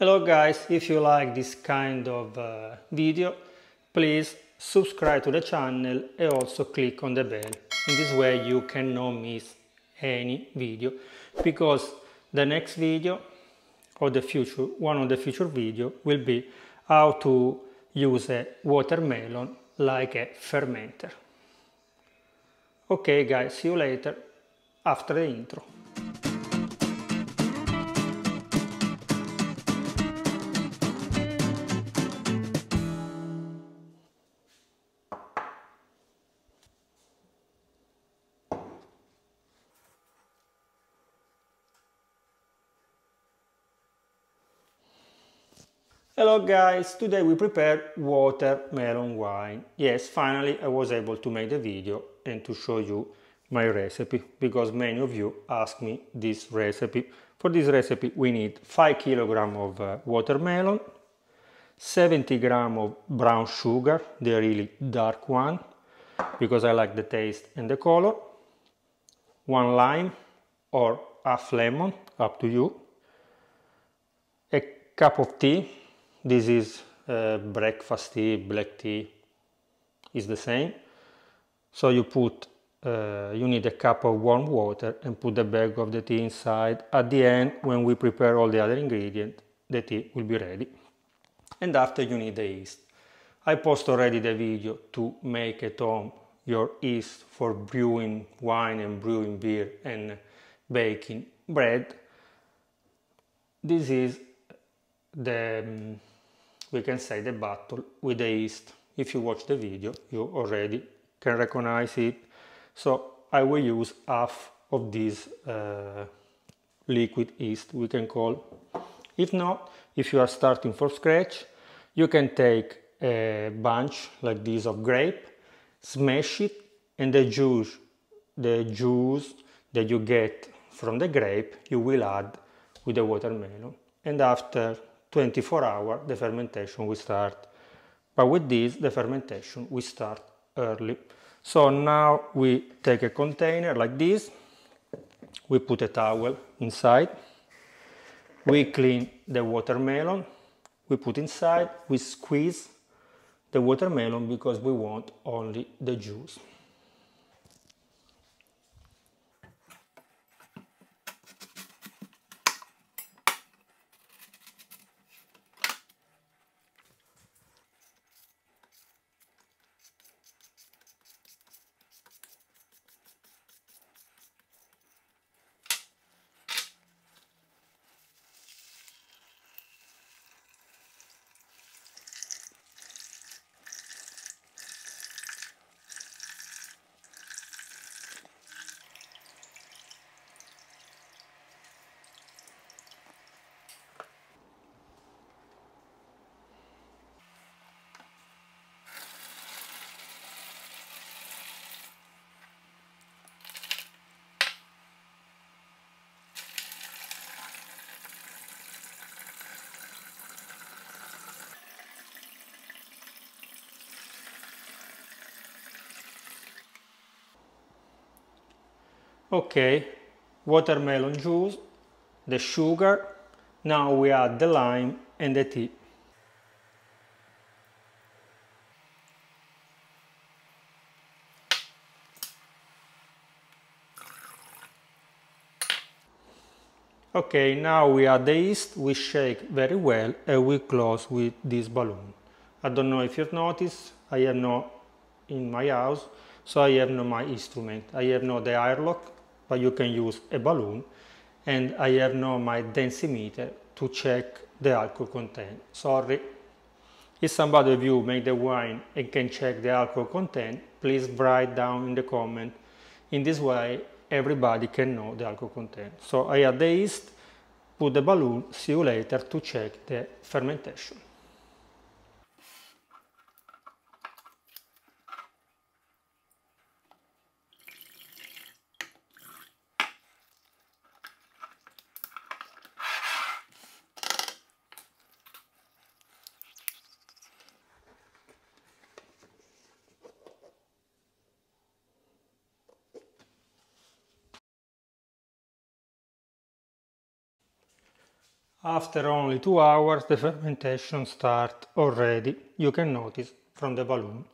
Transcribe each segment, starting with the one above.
Hello guys, if you like this kind of uh, video, please subscribe to the channel and also click on the bell. In this way you cannot miss any video because the next video or the future, one of the future video will be how to use a watermelon like a fermenter. Okay guys, see you later after the intro. Hello guys, today we prepare watermelon wine. Yes, finally I was able to make the video and to show you my recipe because many of you asked me this recipe. For this recipe we need 5 kg of uh, watermelon, 70 g of brown sugar, the really dark one because I like the taste and the color, one lime or half lemon, up to you, a cup of tea this is uh, breakfast tea, black tea, is the same. So you put, uh, you need a cup of warm water and put the bag of the tea inside. At the end, when we prepare all the other ingredients, the tea will be ready. And after you need the yeast. I post already the video to make at home your yeast for brewing wine and brewing beer and baking bread. This is the um, we can say the battle with the east if you watch the video you already can recognize it so I will use half of this uh, liquid yeast we can call if not if you are starting from scratch you can take a bunch like this of grape smash it and the juice the juice that you get from the grape you will add with the watermelon and after 24 hours the fermentation will start. But with this, the fermentation will start early. So now we take a container like this, we put a towel inside, we clean the watermelon, we put inside, we squeeze the watermelon because we want only the juice. Okay, watermelon juice, the sugar, now we add the lime and the tea. Okay, now we add the yeast, we shake very well and we close with this balloon. I don't know if you've noticed, I have no in my house, so I have no my instrument. I have no the airlock, but you can use a balloon and I have now my densimeter to check the alcohol content. Sorry, if somebody of you make the wine and can check the alcohol content, please write down in the comment. In this way, everybody can know the alcohol content. So I add the yeast, put the balloon, see you later to check the fermentation. After only two hours the fermentation start already, you can notice from the balloon.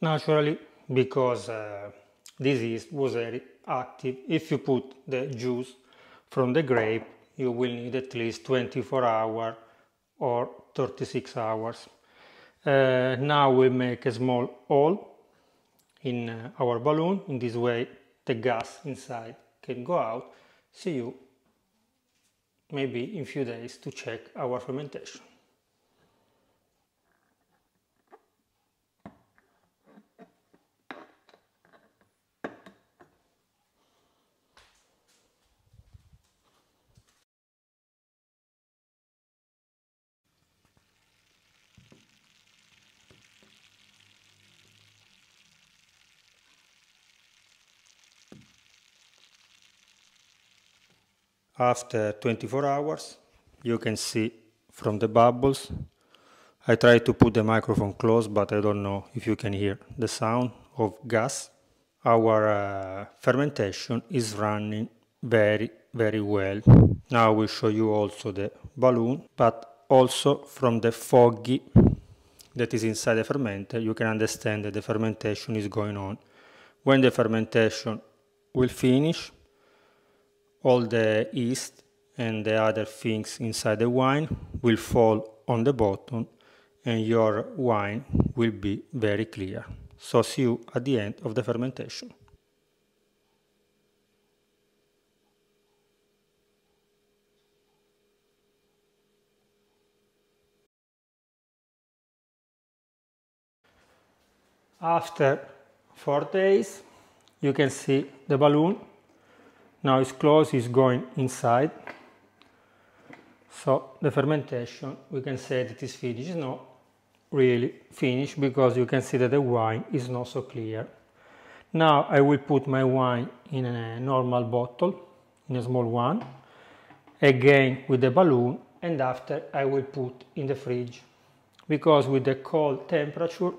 Naturally, because uh, this yeast was very active, if you put the juice from the grape, you will need at least 24 hours or 36 hours. Uh, now we make a small hole in uh, our balloon, in this way the gas inside can go out. See you maybe in few days to check our fermentation. After 24 hours, you can see from the bubbles. I try to put the microphone close, but I don't know if you can hear the sound of gas. Our uh, fermentation is running very, very well. Now we show you also the balloon, but also from the foggy that is inside the fermenter, you can understand that the fermentation is going on. When the fermentation will finish, all the yeast and the other things inside the wine will fall on the bottom and your wine will be very clear. So see you at the end of the fermentation. After four days, you can see the balloon now it's closed, it's going inside. So the fermentation, we can say that is finished. It's not really finished because you can see that the wine is not so clear. Now I will put my wine in a normal bottle, in a small one, again with the balloon, and after I will put in the fridge because with the cold temperature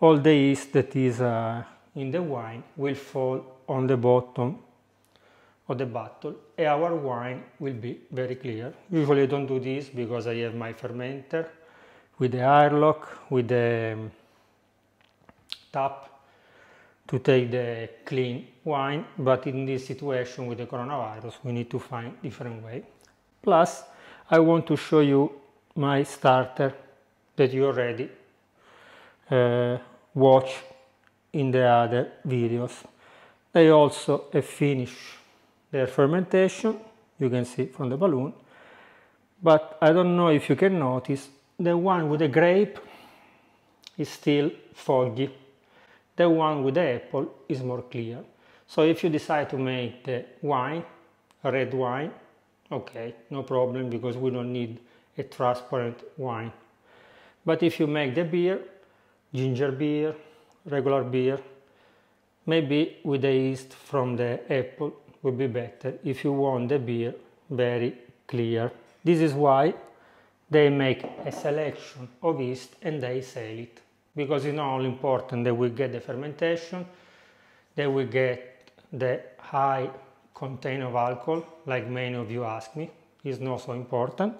all the yeast that is uh, in the wine will fall on the bottom of the bottle and our wine will be very clear. Usually I don't do this because I have my fermenter with the airlock, with the um, tap to take the clean wine, but in this situation with the coronavirus we need to find different way. Plus I want to show you my starter that you already uh, watch in the other videos. They also a finish the fermentation, you can see from the balloon, but I don't know if you can notice, the one with the grape is still foggy, the one with the apple is more clear. So if you decide to make the wine, red wine, okay, no problem because we don't need a transparent wine. But if you make the beer, ginger beer, regular beer, maybe with the yeast from the apple, would be better if you want the beer very clear. This is why they make a selection of yeast and they sell it because it's not only important that we get the fermentation, that we get the high content of alcohol, like many of you ask me, is not so important,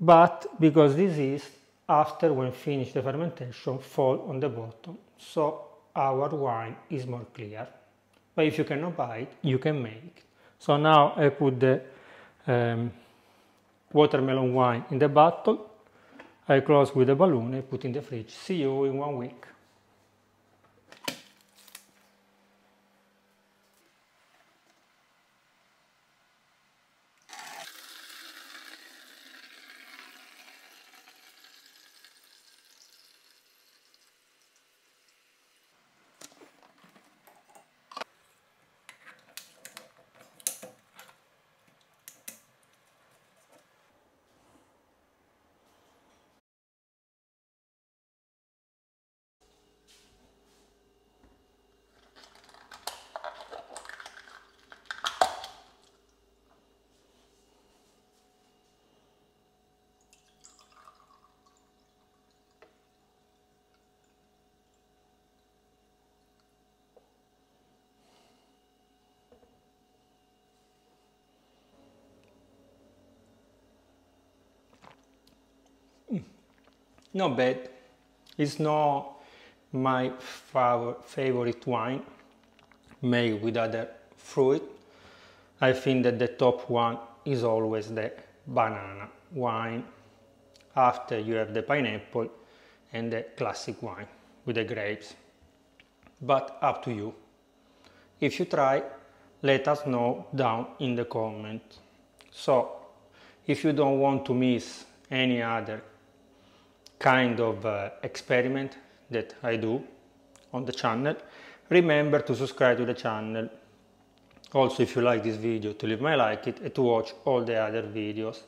but because this yeast, after when finish the fermentation, fall on the bottom, so our wine is more clear but if you cannot buy it, you can make. So now I put the um, watermelon wine in the bottle, I close with the balloon, I put in the fridge. See you in one week. Not bad. It's not my favorite wine made with other fruit. I think that the top one is always the banana wine. After you have the pineapple and the classic wine with the grapes. But up to you. If you try, let us know down in the comment. So, if you don't want to miss any other kind of uh, experiment that I do on the channel. Remember to subscribe to the channel. Also, if you like this video, to leave my like it and to watch all the other videos.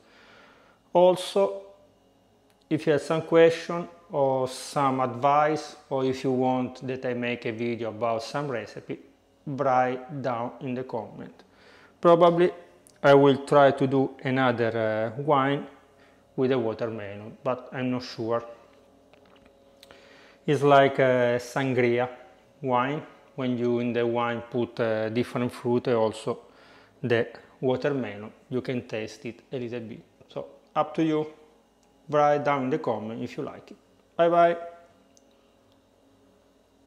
Also, if you have some question or some advice, or if you want that I make a video about some recipe, write down in the comment. Probably I will try to do another uh, wine with a watermelon, but I'm not sure. It's like a uh, sangria wine, when you in the wine put uh, different fruit uh, also the watermelon, you can taste it a little bit. So up to you, write down in the comment if you like it. Bye bye!